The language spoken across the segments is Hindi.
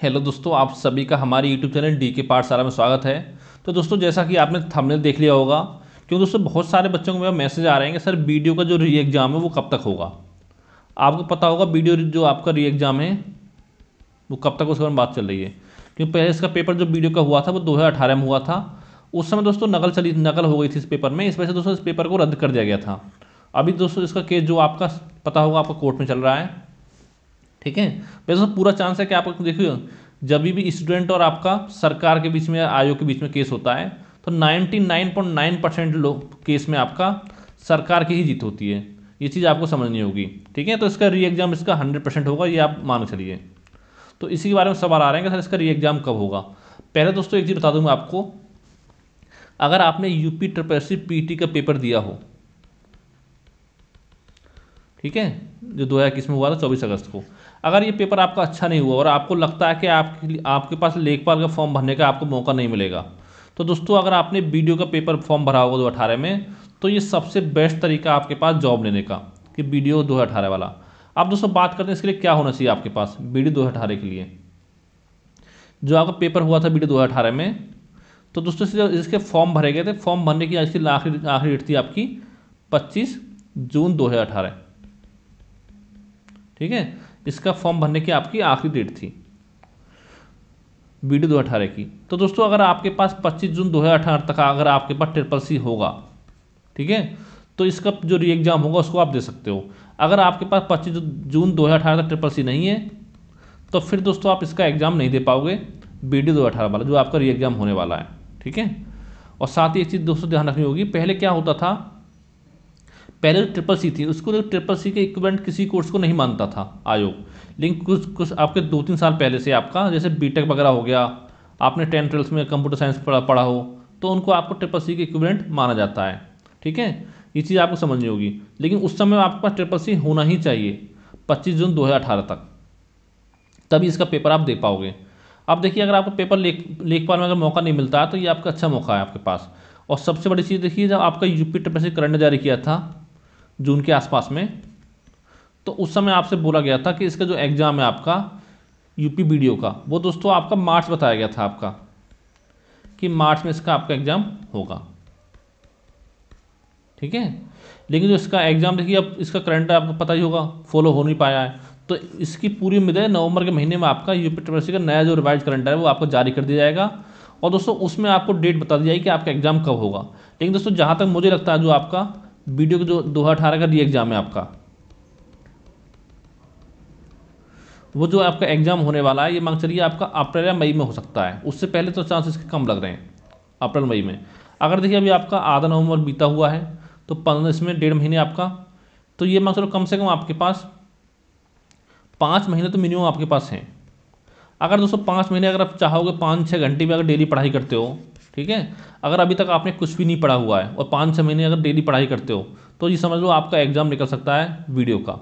हेलो दोस्तों आप सभी का हमारे यूट्यूब चैनल डी के पाठशाला में स्वागत है तो दोस्तों जैसा कि आपने थंबनेल देख लिया होगा क्योंकि दोस्तों बहुत सारे बच्चों को मेरा मैसेज आ रहे हैं कि सर वीडियो का जो री एग्ज़ाम है वो कब तक होगा आपको पता होगा वीडियो जो आपका री एग्ज़ाम है वो कब तक उसके बारे में बात चल रही है क्योंकि पहले इसका पेपर जो वीडियो का हुआ था वो दो में हुआ था उस समय दोस्तों नकल चली नकल हो गई थी इस पेपर में इस वजह से दोस्तों इस पेपर को रद्द कर दिया गया था अभी दोस्तों इसका केस जो आपका पता होगा आपका कोर्ट में चल रहा है ठीक है वैसे तो पूरा चांस है कि आप देखिए जब भी स्टूडेंट और आपका सरकार के बीच में आयोग के बीच में केस होता है तो 99.9 परसेंट लोग केस में आपका सरकार की ही जीत होती है ये चीज़ आपको समझनी होगी ठीक है तो इसका री एग्ज़ाम इसका हंड्रेड परसेंट होगा ये आप मान चलिए तो इसी के बारे में सवाल आ रहे हैं कि सर इसका री एग्ज़ाम कब होगा पहले दोस्तों एक चीज़ बता दूंगा आपको अगर आपने यूपी ट्रिपल सी टी का पेपर दिया हो ठीक है जो दो हज़ार इक्कीस में हुआ था चौबीस अगस्त को अगर ये पेपर आपका अच्छा नहीं हुआ और आपको लगता है कि आपके आपके पास लेखपाल का फॉर्म भरने का आपको मौका नहीं मिलेगा तो दोस्तों अगर आपने बी का पेपर फॉर्म भरा होगा दो अठारह में तो ये सबसे बेस्ट तरीका आपके पास जॉब लेने का कि बी डी दो अठारह वाला अब दोस्तों बात करते हैं इसके लिए क्या होना चाहिए आपके पास बी डी दो अठारह के लिए जो आपका पेपर हुआ था बी डी दो अठारह में तो दोस्तों इसके फॉर्म भरे गए थे फॉर्म भरने की इसकी आखिरी आखिरी डेट थी आपकी पच्चीस जून दो हज़ार अठारह ठीक है इसका फॉर्म भरने की आपकी आखिरी डेट थी बी डी दो अठारह की तो दोस्तों अगर आपके पास 25 जून दो अठारह तक अगर आपके पास ट्रिपल सी होगा ठीक है तो इसका जो री एग्ज़ाम होगा उसको आप दे सकते हो अगर आपके पास 25 जून दो अठारह तक ट्रिपल सी नहीं है तो फिर दोस्तों आप इसका एग्ज़ाम नहीं दे पाओगे बी डी दो अठारह वाला जो आपका री एग्ज़ाम होने वाला है ठीक है और साथ ही एक चीज़ दोस्तों ध्यान रखनी होगी पहले क्या होता था पहले जो ट्रिपल सी थी उसको तो ट्रिपल सी के इक्विपमेंट किसी कोर्स को नहीं मानता था आयोग लेकिन कुछ कुछ आपके दो तीन साल पहले से आपका जैसे बीटेक वगैरह हो गया आपने टेंथ ट्वेल्थ में कंप्यूटर साइंस पढ़ा पढ़ा हो तो उनको आपको ट्रिपल सी के इक्विपमेंट माना जाता है ठीक है ये चीज़ आपको समझनी होगी लेकिन उस समय आपके पास ट्रिपल सी होना ही चाहिए पच्चीस जून दो तक तभी इसका पेपर आप दे पाओगे अब देखिए अगर आपको पेपर लेख लेखपाल में अगर मौका नहीं मिलता है तो ये आपका अच्छा मौका है आपके पास और सबसे बड़ी चीज़ देखिए जब आपका यूपी ट्रिपल सी करंट जारी किया था जून के आसपास में तो उस समय आपसे बोला गया था कि इसका जो एग्ज़ाम है आपका यूपी बीडीओ का वो दोस्तों आपका मार्च बताया गया था आपका कि मार्च में इसका आपका एग्ज़ाम होगा ठीक है लेकिन जो इसका एग्ज़ाम देखिए अब इसका करंट आपको पता ही होगा फॉलो हो नहीं पाया है तो इसकी पूरी उम्मीद है नवंबर के महीने में आपका यूपी ट्रिवर्सिटी का नया जो रिवाइज करंट है वो आपको जारी कर दिया जाएगा और दोस्तों उसमें आपको डेट बता दी जाएगी कि आपका एग्ज़ाम कब होगा लेकिन दोस्तों जहाँ तक मुझे लगता है जो आपका वीडियो जो दो हज़ार का री एग्ज़ाम है आपका वो जो आपका एग्ज़ाम होने वाला है ये मांग चलिए आपका अप्रैल या मई में हो सकता है उससे पहले तो चांसेस कम लग रहे हैं अप्रैल मई में अगर देखिए अभी आपका आधा नवंबर बीता हुआ है तो पंद्रह इसमें डेढ़ महीने आपका तो ये मान चलो कम से कम आपके पास पाँच महीने तो मिनिमम आपके पास हैं अगर दोस्तों पाँच महीने अगर आप चाहोगे पाँच छः घंटे भी अगर डेली पढ़ाई करते हो ठीक है अगर अभी तक आपने कुछ भी नहीं पढ़ा हुआ है और पाँच छः महीने अगर डेली पढ़ाई करते हो तो ये समझ लो आपका एग्जाम निकल सकता है वीडियो का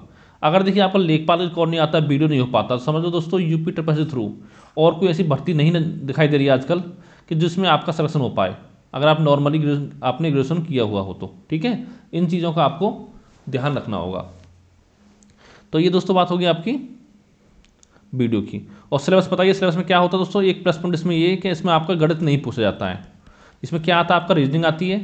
अगर देखिए आपका लेखपाल का रिकॉर्ड नहीं आता वीडियो नहीं हो पाता समझ लो दोस्तों यूपी ट्रिपल से थ्रू और कोई ऐसी भर्ती नहीं दिखाई दे रही है आजकल कि जिसमें आपका सिलेक्शन हो पाए अगर आप नॉर्मली आपने ग्रेजुएशन किया हुआ हो तो ठीक है इन चीज़ों का आपको ध्यान रखना होगा तो ये दोस्तों बात होगी आपकी वीडियो की और सिलेबस बताइए सिलेबस में क्या होता है दोस्तों एक प्लस पॉइंट इसमें ये है कि इसमें आपका गणित नहीं पूछा जाता है इसमें क्या आता है आपका रीजनिंग आती है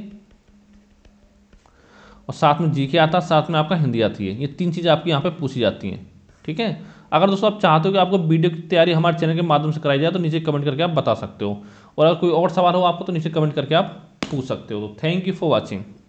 और साथ में जी के आता है साथ में आपका हिंदी आती है ये तीन चीज़ें आपकी यहाँ पर पूछी जाती हैं ठीक है अगर दोस्तों आप चाहते हो कि आपको वीडियो की तैयारी हमारे चैनल के माध्यम से कराई जाए तो नीचे कमेंट करके आप बता सकते हो और अगर कोई और सवाल हो आपको तो नीचे कमेंट करके आप पूछ सकते हो तो थैंक यू फॉर वॉचिंग